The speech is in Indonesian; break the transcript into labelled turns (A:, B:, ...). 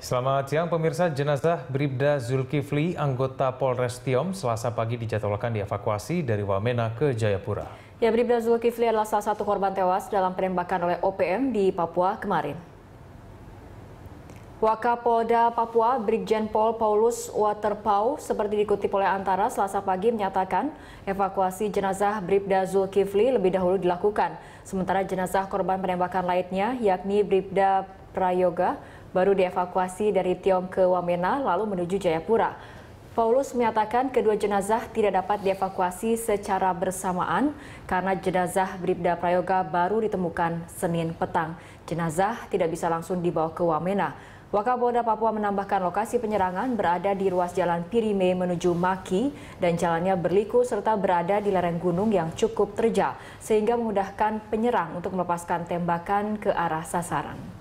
A: Selamat siang pemirsa, jenazah Bribda Zulkifli, anggota Polres Tiom, selasa pagi dijadwalkan dievakuasi dari Wamena ke Jayapura.
B: Ya, Bribda Zulkifli adalah salah satu korban tewas dalam penembakan oleh OPM di Papua kemarin. Wakapolda Papua Brigjen Pol Paulus Waterpau seperti dikutip oleh Antara selasa pagi menyatakan evakuasi jenazah Bribda Zulkifli lebih dahulu dilakukan. Sementara jenazah korban penembakan lainnya yakni Bribda Prayoga baru dievakuasi dari Tiong ke Wamena lalu menuju Jayapura. Paulus menyatakan kedua jenazah tidak dapat dievakuasi secara bersamaan karena jenazah Bribda Prayoga baru ditemukan Senin petang. Jenazah tidak bisa langsung dibawa ke Wamena. Wakapolda Papua menambahkan lokasi penyerangan berada di ruas jalan Pirime menuju Maki dan jalannya berliku serta berada di lereng gunung yang cukup terjal sehingga memudahkan penyerang untuk melepaskan tembakan ke arah sasaran.